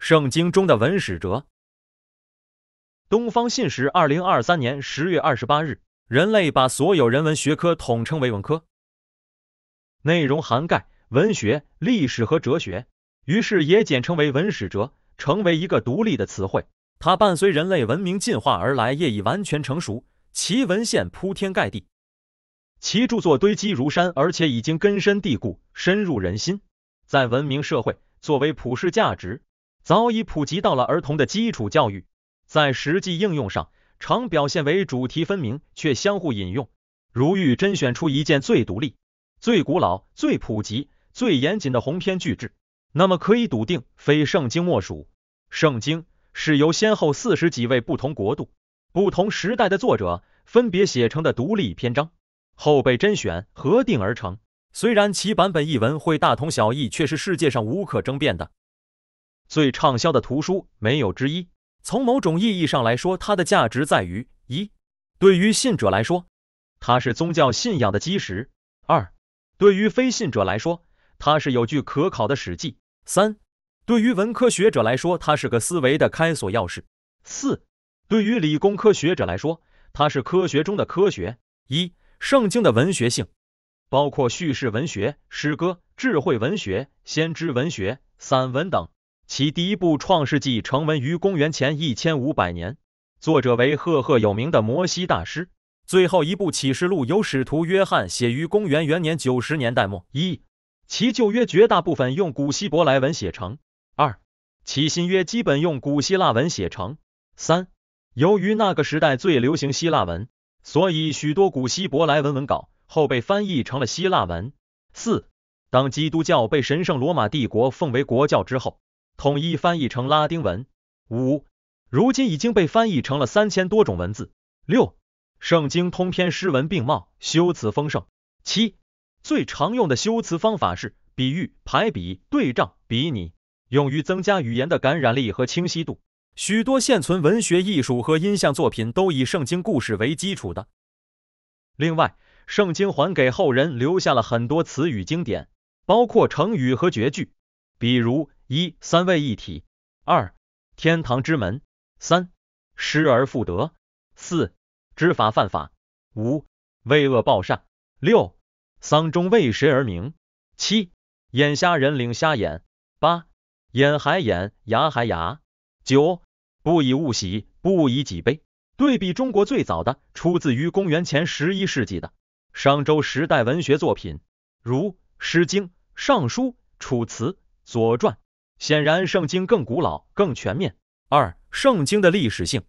圣经中的文史哲。东方信使，二零二三年十月二十八日，人类把所有人文学科统称为文科，内容涵盖文学、历史和哲学，于是也简称为文史哲，成为一个独立的词汇。它伴随人类文明进化而来，也已完全成熟。其文献铺天盖地，其著作堆积如山，而且已经根深蒂固，深入人心，在文明社会作为普世价值。早已普及到了儿童的基础教育，在实际应用上，常表现为主题分明却相互引用。如欲甄选出一件最独立、最古老、最普及、最严谨的鸿篇巨制，那么可以笃定非圣经莫属。圣经是由先后四十几位不同国度、不同时代的作者分别写成的独立篇章，后被甄选合定而成。虽然其版本译文会大同小异，却是世界上无可争辩的。最畅销的图书没有之一。从某种意义上来说，它的价值在于：一，对于信者来说，它是宗教信仰的基石；二，对于非信者来说，它是有据可考的史记；三，对于文科学者来说，它是个思维的开锁钥匙；四，对于理工科学者来说，它是科学中的科学。一、圣经的文学性，包括叙事文学、诗歌、智慧文学、先知文学、散文等。其第一部《创世纪》成文于公元前一千五百年，作者为赫赫有名的摩西大师。最后一部《启示录》由使徒约翰写于公元元年九十年代末。一、其旧约绝大部分用古希伯来文写成；二、其新约基本用古希腊文写成；三、由于那个时代最流行希腊文，所以许多古希伯来文文稿后被翻译成了希腊文。四、当基督教被神圣罗马帝国奉为国教之后。统一翻译成拉丁文。五，如今已经被翻译成了三千多种文字。六，圣经通篇诗文并茂，修辞丰盛。七，最常用的修辞方法是比喻、排比、对仗、比拟，用于增加语言的感染力和清晰度。许多现存文学艺术和音像作品都以圣经故事为基础的。另外，圣经还给后人留下了很多词语经典，包括成语和绝句，比如。一三位一体，二天堂之门，三失而复得，四知法犯法，五为恶报善，六丧钟为谁而鸣，七眼瞎人领瞎眼，八眼还眼，牙还牙，九不以物喜，不以己悲。对比中国最早的，出自于公元前十一世纪的商周时代文学作品，如《诗经》《尚书》《楚辞》《左传》。显然，圣经更古老、更全面。二、圣经的历史性，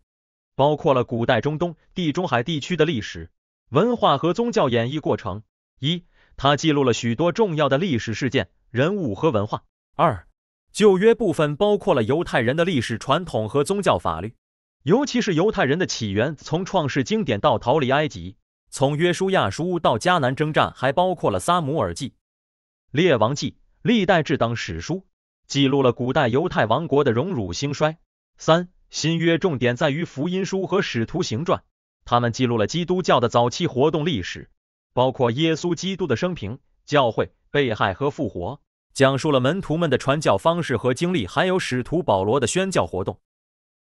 包括了古代中东、地中海地区的历史、文化和宗教演绎过程。一、它记录了许多重要的历史事件、人物和文化。二、旧约部分包括了犹太人的历史传统和宗教法律，尤其是犹太人的起源，从创世经典到逃离埃及，从约书亚书到迦南征战，还包括了撒母耳记、列王记、历代志等史书。记录了古代犹太王国的荣辱兴衰。三、新约重点在于福音书和使徒行传，他们记录了基督教的早期活动历史，包括耶稣基督的生平、教会被害和复活，讲述了门徒们的传教方式和经历，还有使徒保罗的宣教活动。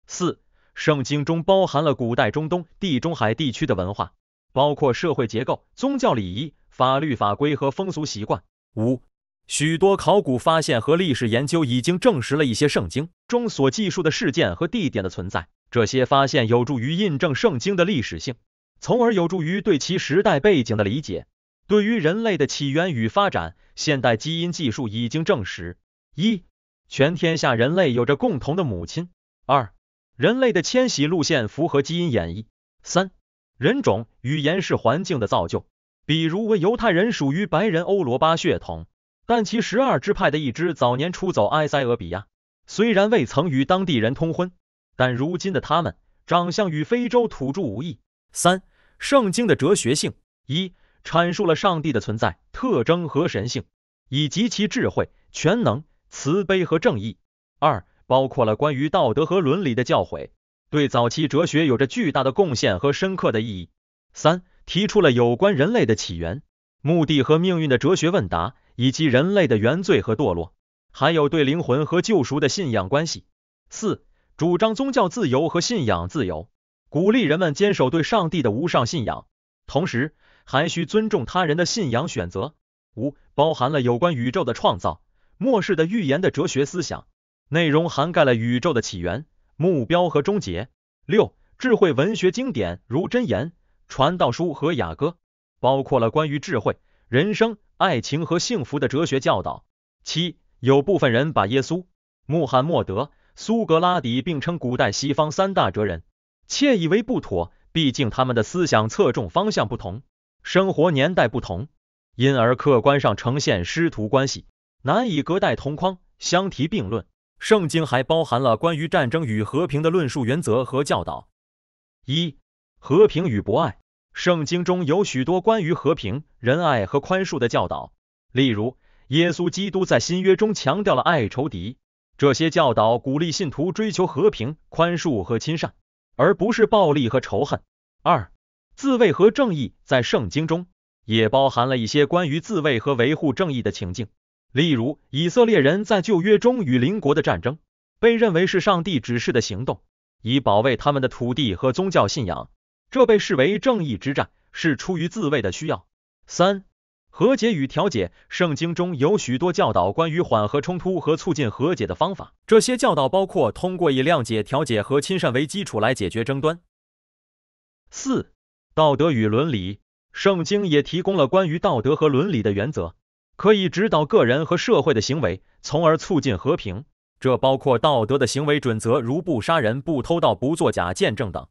四、圣经中包含了古代中东、地中海地区的文化，包括社会结构、宗教礼仪、法律法规和风俗习惯。五。许多考古发现和历史研究已经证实了一些圣经中所记述的事件和地点的存在。这些发现有助于印证圣经的历史性，从而有助于对其时代背景的理解。对于人类的起源与发展，现代基因技术已经证实：一、全天下人类有着共同的母亲；二、人类的迁徙路线符合基因演绎；三、人种语言是环境的造就，比如为犹太人属于白人欧罗巴血统。但其十二支派的一支早年出走埃塞俄比亚，虽然未曾与当地人通婚，但如今的他们长相与非洲土著无异。三、圣经的哲学性：一、阐述了上帝的存在、特征和神性，以及其智慧、全能、慈悲和正义；二、包括了关于道德和伦理的教诲，对早期哲学有着巨大的贡献和深刻的意义；三、提出了有关人类的起源、目的和命运的哲学问答。以及人类的原罪和堕落，还有对灵魂和救赎的信仰关系。四、主张宗教自由和信仰自由，鼓励人们坚守对上帝的无上信仰，同时还需尊重他人的信仰选择。五、包含了有关宇宙的创造、末世的预言的哲学思想，内容涵盖了宇宙的起源、目标和终结。六、智慧文学经典如箴言、传道书和雅歌，包括了关于智慧、人生。爱情和幸福的哲学教导。七，有部分人把耶稣、穆罕默德、苏格拉底并称古代西方三大哲人，窃以为不妥，毕竟他们的思想侧重方向不同，生活年代不同，因而客观上呈现师徒关系，难以隔代同框相提并论。圣经还包含了关于战争与和平的论述原则和教导。一，和平与博爱。圣经中有许多关于和平、仁爱和宽恕的教导，例如，耶稣基督在新约中强调了爱仇敌。这些教导鼓励信徒追求和平、宽恕和亲善，而不是暴力和仇恨。二、自卫和正义在圣经中也包含了一些关于自卫和维护正义的情境，例如，以色列人在旧约中与邻国的战争被认为是上帝指示的行动，以保卫他们的土地和宗教信仰。这被视为正义之战，是出于自卫的需要。三、和解与调解，圣经中有许多教导关于缓和冲突和促进和解的方法。这些教导包括通过以谅解、调解和亲善为基础来解决争端。四、道德与伦理，圣经也提供了关于道德和伦理的原则，可以指导个人和社会的行为，从而促进和平。这包括道德的行为准则，如不杀人、不偷盗、不作假见证等。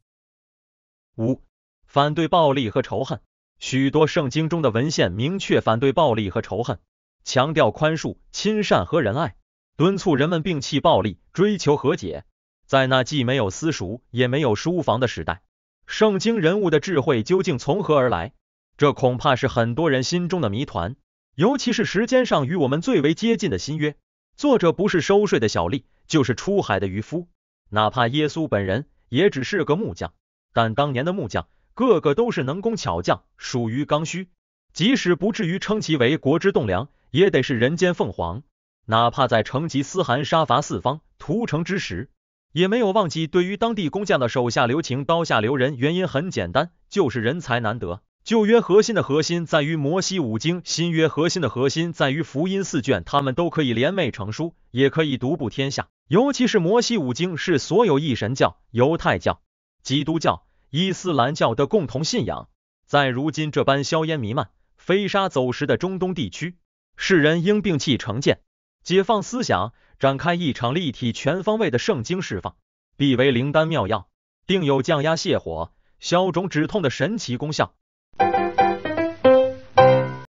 五、反对暴力和仇恨。许多圣经中的文献明确反对暴力和仇恨，强调宽恕、亲善和仁爱，敦促人们摒弃暴力，追求和解。在那既没有私塾，也没有书房的时代，圣经人物的智慧究竟从何而来？这恐怕是很多人心中的谜团。尤其是时间上与我们最为接近的新约，作者不是收税的小吏，就是出海的渔夫，哪怕耶稣本人也只是个木匠。但当年的木匠，个个都是能工巧匠，属于刚需。即使不至于称其为国之栋梁，也得是人间凤凰。哪怕在成吉思汗杀伐四方、屠城之时，也没有忘记对于当地工匠的手下留情、刀下留人。原因很简单，就是人才难得。旧约核心的核心在于摩西五经，新约核心的核心在于福音四卷。他们都可以联袂成书，也可以独步天下。尤其是摩西五经，是所有异神教、犹太教。基督教、伊斯兰教的共同信仰，在如今这般硝烟弥漫、飞沙走石的中东地区，世人应摒弃成见，解放思想，展开一场立体、全方位的圣经释放，必为灵丹妙药，并有降压、泻火、消肿、止痛的神奇功效。